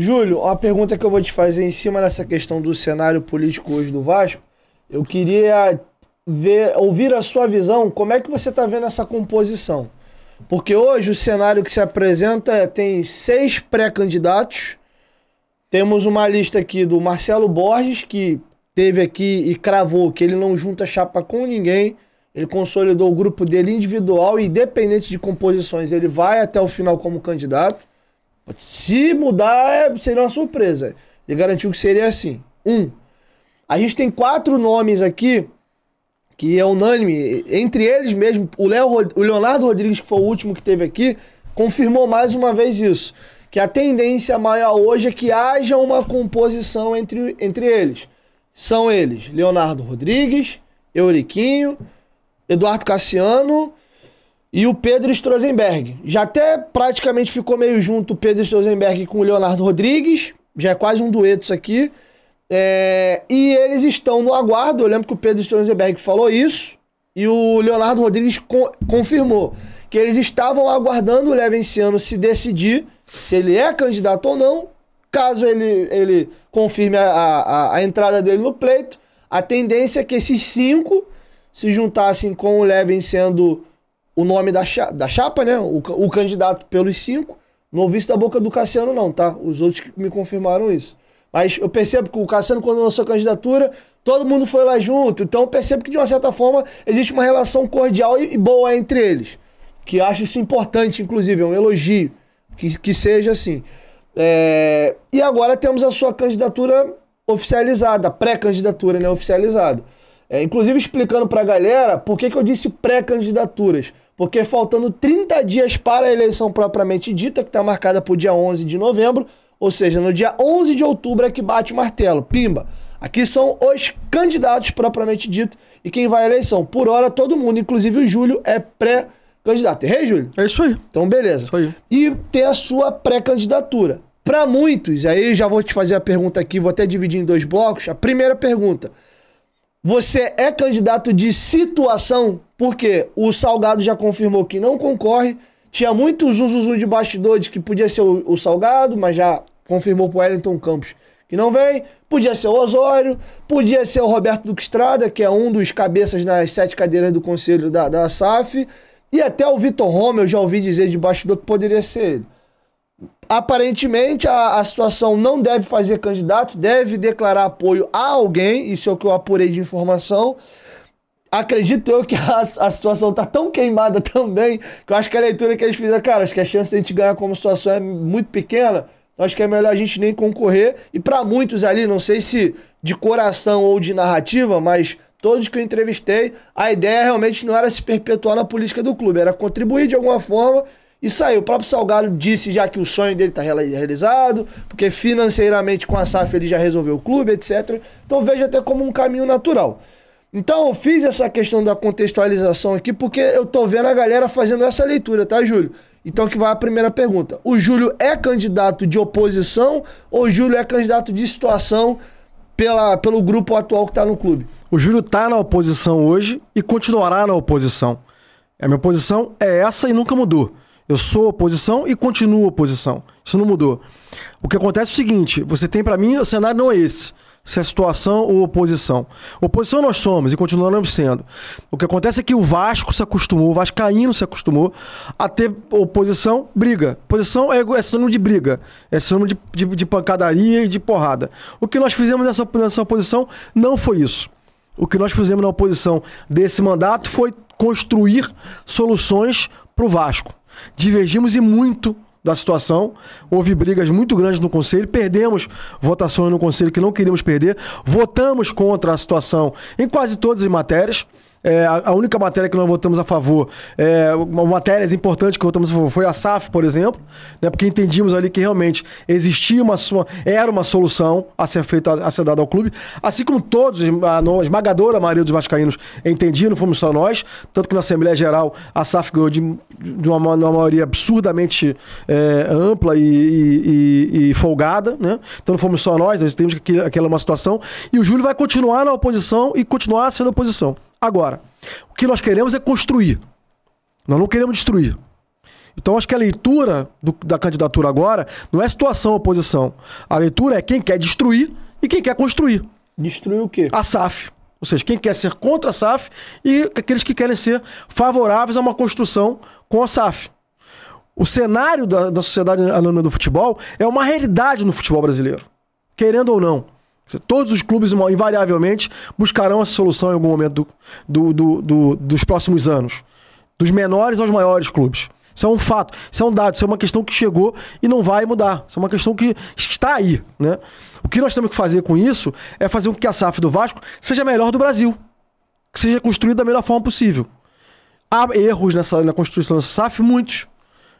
Júlio, uma pergunta que eu vou te fazer em cima dessa questão do cenário político hoje do Vasco. Eu queria ver, ouvir a sua visão, como é que você está vendo essa composição? Porque hoje o cenário que se apresenta é, tem seis pré-candidatos. Temos uma lista aqui do Marcelo Borges, que teve aqui e cravou que ele não junta chapa com ninguém. Ele consolidou o grupo dele individual e, independente de composições, ele vai até o final como candidato. Se mudar, é, seria uma surpresa. Ele garantiu que seria assim. Um. A gente tem quatro nomes aqui que é unânime. Entre eles mesmo, o, Leo, o Leonardo Rodrigues, que foi o último que teve aqui, confirmou mais uma vez isso. Que a tendência maior hoje é que haja uma composição entre, entre eles. São eles Leonardo Rodrigues, Euriquinho, Eduardo Cassiano e o Pedro Strozenberg. Já até praticamente ficou meio junto o Pedro Strozenberg com o Leonardo Rodrigues, já é quase um dueto isso aqui. É, e eles estão no aguardo, eu lembro que o Pedro Strozenberg falou isso, e o Leonardo Rodrigues co confirmou que eles estavam aguardando o Levenciano se decidir se ele é candidato ou não. Caso ele, ele confirme a, a, a entrada dele no pleito, a tendência é que esses cinco se juntassem com o Leven sendo o nome da, cha da chapa, né? O, o, candidato pelos cinco. Não ouvi isso da boca do Cassiano, não, tá? Os outros que me confirmaram isso. Mas eu percebo que o Cassiano, quando lançou a candidatura, todo mundo foi lá junto. Então eu percebo que, de uma certa forma, existe uma relação cordial e, e boa entre eles. Que acho isso importante, inclusive, é um elogio. Que, que seja assim. É... E agora temos a sua candidatura oficializada, pré-candidatura, né? Oficializada. É, inclusive explicando pra galera por que, que eu disse pré-candidaturas porque faltando 30 dias para a eleição propriamente dita, que está marcada para o dia 11 de novembro, ou seja, no dia 11 de outubro é que bate o martelo. Pimba! Aqui são os candidatos propriamente dito e quem vai à eleição. Por hora, todo mundo, inclusive o Júlio, é pré-candidato. Errei, Júlio? É isso aí. Então, beleza. Isso aí. E tem a sua pré-candidatura. Para muitos, aí já vou te fazer a pergunta aqui, vou até dividir em dois blocos. A primeira pergunta: você é candidato de situação, porque o Salgado já confirmou que não concorre. Tinha muito zuzuzu de bastidores que podia ser o, o Salgado, mas já confirmou pro Wellington Campos que não vem. Podia ser o Osório, podia ser o Roberto Duque Estrada, que é um dos cabeças nas sete cadeiras do conselho da, da SAF. E até o Vitor Romeu eu já ouvi dizer de bastidor que poderia ser ele. Aparentemente, a, a, situação não deve fazer candidato, deve declarar apoio a alguém, isso é o que eu apurei de informação. Acredito eu que a, a situação tá tão queimada também, que eu acho que a leitura que eles fizeram, cara, acho que a chance de a gente ganhar como situação é muito pequena, então acho que é melhor a gente nem concorrer. E para muitos ali, não sei se de coração ou de narrativa, mas todos que eu entrevistei, a ideia realmente não era se perpetuar na política do clube, era contribuir de alguma forma isso aí, o próprio Salgado disse já que o sonho dele está realizado, porque financeiramente com a SAF ele já resolveu o clube, etc. Então veja até como um caminho natural. Então eu fiz essa questão da contextualização aqui porque eu tô vendo a galera fazendo essa leitura, tá, Júlio? Então que vai a primeira pergunta. O Júlio é candidato de oposição ou o Júlio é candidato de situação pela, pelo grupo atual que está no clube? O Júlio está na oposição hoje e continuará na oposição. A minha posição é essa e nunca mudou. Eu sou oposição e continuo oposição. Isso não mudou. O que acontece é o seguinte: você tem para mim, o cenário não é esse. Se é situação ou oposição. Oposição nós somos e continuaremos sendo. O que acontece é que o Vasco se acostumou, o Vascaíno se acostumou a ter oposição, briga. Oposição é, é sinônimo de briga, é sinônimo de, de, de, pancadaria e de porrada. O que nós fizemos nessa, nessa oposição não foi isso. O que nós fizemos na oposição desse mandato foi construir soluções para o Vasco. Divergimos e muito da situação. Houve brigas muito grandes no conselho, perdemos votações no conselho que não queríamos perder, votamos contra a situação em quase todas as matérias. É, a única matéria que nós votamos a favor, é, matérias importantes que votamos a favor, foi a SAF, por exemplo, né, porque entendíamos ali que realmente existia uma, era uma solução a ser feita, a ser dada ao clube, assim como todos, a, a esmagadora maioria dos vascaínos entendiam, não fomos só nós, tanto que na Assembleia Geral a SAF ganhou de de uma, uma maioria absurdamente é, ampla e, e, e, folgada, né? Então não fomos só nós, nós temos que aquela uma situação. E o Júlio vai continuar na oposição e continuar sendo oposição. Agora, o que nós queremos é construir. Nós não queremos destruir. Então acho que a leitura do, da candidatura agora não é situação oposição. A leitura é quem quer destruir e quem quer construir. Destruir o quê? A SAF. Ou seja, quem quer ser contra a SAF e aqueles que querem ser favoráveis a uma construção com a SAF. O cenário da, da sociedade anônima do futebol é uma realidade no futebol brasileiro, querendo ou não. Todos os clubes, invariavelmente, buscarão essa solução em algum momento do, do, do, dos próximos anos. Dos menores aos maiores clubes. Isso é um fato, isso é um dado, isso é uma questão que chegou e não vai mudar. Isso é uma questão que está aí, né? O que nós temos que fazer com isso é fazer com que a SAF do Vasco seja a melhor do Brasil. Que seja construída da melhor forma possível. Há erros nessa, na construção dessa SAF, muitos.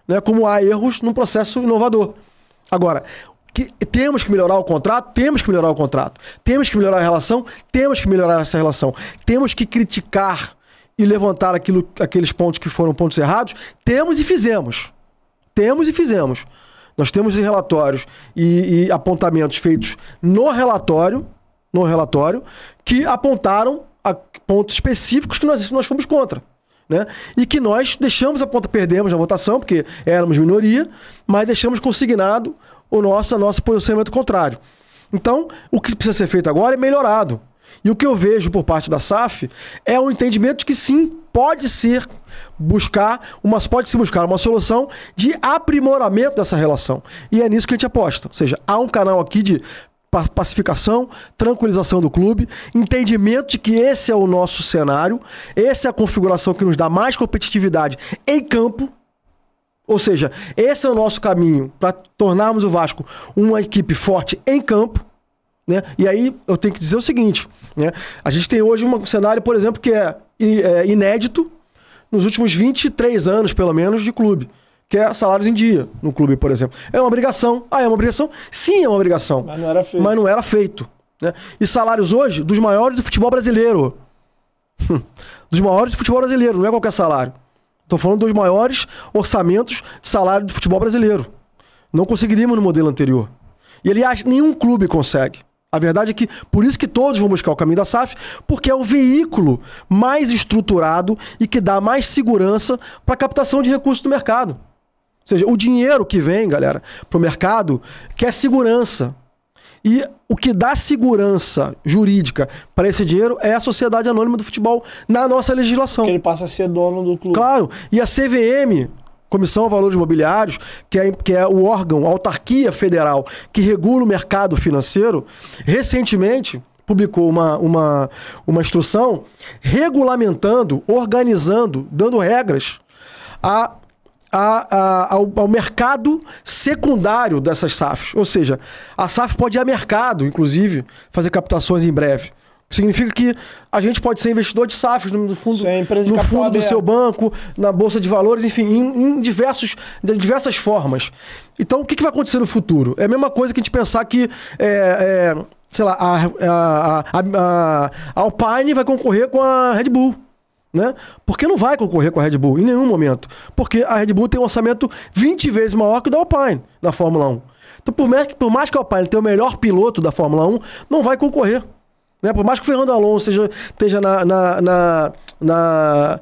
Né? Como há erros num processo inovador. Agora, que temos que melhorar o contrato, temos que melhorar o contrato. Temos que melhorar a relação, temos que melhorar essa relação. Temos que criticar e levantar aquilo, aqueles pontos que foram pontos errados, temos e fizemos. Temos e fizemos. Nós temos relatórios e, e apontamentos feitos no relatório, no relatório, que apontaram pontos específicos que nós, nós fomos contra. Né? E que nós deixamos a ponta, perdemos na votação, porque éramos minoria, mas deixamos consignado o nosso, nosso posicionamento contrário. Então, o que precisa ser feito agora é melhorado. E o que eu vejo por parte da SAF é um entendimento de que sim, pode ser buscar, umas pode se buscar uma solução de aprimoramento dessa relação. E é nisso que a gente aposta. Ou seja, há um canal aqui de pacificação, tranquilização do clube, entendimento de que esse é o nosso cenário, essa é a configuração que nos dá mais competitividade em campo. Ou seja, esse é o nosso caminho para tornarmos o Vasco uma equipe forte em campo. Né? E aí eu tenho que dizer o seguinte: né? a gente tem hoje um cenário, por exemplo, que é, é inédito nos últimos 23 anos, pelo menos, de clube. Que é salários em dia no clube, por exemplo. É uma obrigação. Ah, é uma obrigação? Sim, é uma obrigação. Mas não era feito. Mas não era feito. Né? E salários hoje dos maiores do futebol brasileiro. Hum. dos maiores do futebol brasileiro, não é qualquer salário. Estou falando dos maiores orçamentos de salário do futebol brasileiro. Não conseguiríamos no modelo anterior. E aliás, nenhum clube consegue. A verdade é que por isso que todos vão buscar o caminho da SAF, porque é o veículo mais estruturado e que dá mais segurança para a captação de recursos do mercado. Ou seja, o dinheiro que vem, galera, para o mercado quer é segurança. E o que dá segurança jurídica para esse dinheiro é a sociedade anônima do futebol na nossa legislação. ele passa a ser dono do clube. Claro. E a CVM, Comissão de Valores Imobiliários, que é, que é o órgão, a autarquia federal que regula o mercado financeiro, recentemente publicou uma, uma, uma instrução regulamentando, organizando, dando regras a, a, a ao, ao, mercado secundário dessas SAFs. Ou seja, a SAF pode ir a mercado, inclusive, fazer captações em breve. Significa que a gente pode ser investidor de SAFs no fundo, no fundo do seu banco, na bolsa de valores, enfim, em, em diversos, de diversas formas. Então, o que, que, vai acontecer no futuro? É a mesma coisa que a gente pensar que, é, é, sei lá, a, a, a, a Alpine vai concorrer com a Red Bull. Né? Porque não vai concorrer com a Red Bull em nenhum momento. Porque a Red Bull tem um orçamento 20 vezes maior que o da Alpine na Fórmula 1. Então, por mais, por mais que a Alpine tenha o melhor piloto da Fórmula 1, não vai concorrer. Né? Por mais que o Fernando Alonso seja, esteja na, na, na, na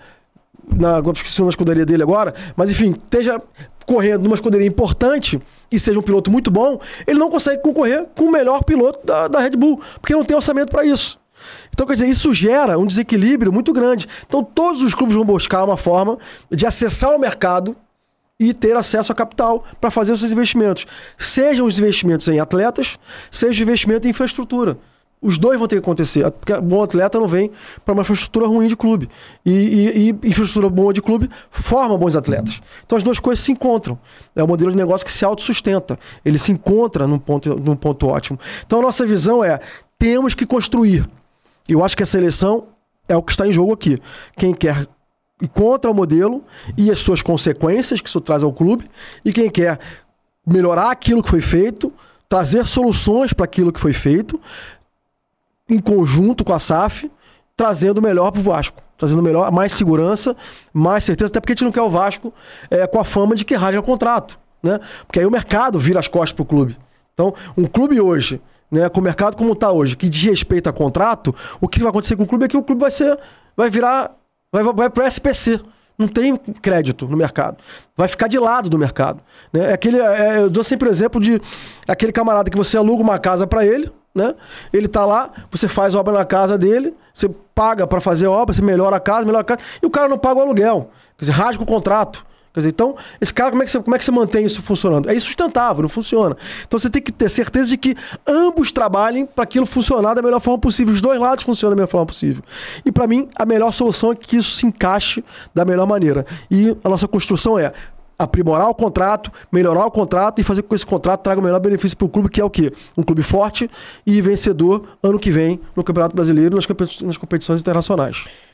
na, esqueci uma escuderia dele agora, mas enfim, esteja correndo numa escuderia importante e seja um piloto muito bom, ele não consegue concorrer com o melhor piloto da, da Red Bull, porque não tem orçamento para isso. Então, quer dizer, isso gera um desequilíbrio muito grande. Então, todos os clubes vão buscar uma forma de acessar o mercado e ter acesso a capital para fazer os seus investimentos. Sejam os investimentos em atletas, seja o investimento em infraestrutura. Os dois vão ter que acontecer, porque um bom atleta não vem para uma infraestrutura ruim de clube. E, e, e, infraestrutura boa de clube forma bons atletas. Então as duas coisas se encontram. É um modelo de negócio que se autossustenta. Ele se encontra num ponto, num ponto ótimo. Então a nossa visão é: temos que construir. Eu acho que a seleção é o que está em jogo aqui. Quem quer e contra o modelo e as suas consequências que isso traz ao clube, e quem quer melhorar aquilo que foi feito, trazer soluções para aquilo que foi feito, em conjunto com a SAF, trazendo o melhor pro Vasco. Trazendo melhor, mais segurança, mais certeza, até porque a gente não quer o Vasco é, com a fama de que rasga o contrato. Né? Porque aí o mercado vira as costas pro clube. Então, um clube hoje, né, com o mercado como está hoje, que desrespeita contrato, o que vai acontecer com o clube é que o clube vai ser. Vai virar. Vai, vai pro SPC. Não tem crédito no mercado. Vai ficar de lado do mercado. Né? É aquele, é, eu dou sempre o exemplo de aquele camarada que você aluga uma casa para ele, né? Ele tá lá, você faz obra na casa dele, você paga para fazer obra, você melhora a casa, melhora a casa, e o cara não paga o aluguel. Quer dizer, rasga o contrato. Quer dizer, então, esse cara, como é, que você, como é que você mantém isso funcionando? É insustentável, não funciona. Então você tem que ter certeza de que ambos trabalhem para aquilo funcionar da melhor forma possível. Os dois lados funcionam da melhor forma possível. E para mim, a melhor solução é que isso se encaixe da melhor maneira. E a nossa construção é aprimorar o contrato, melhorar o contrato e fazer com que esse contrato traga o melhor benefício para o clube, que é o quê? Um clube forte e vencedor ano que vem no Campeonato Brasileiro e nas competições internacionais.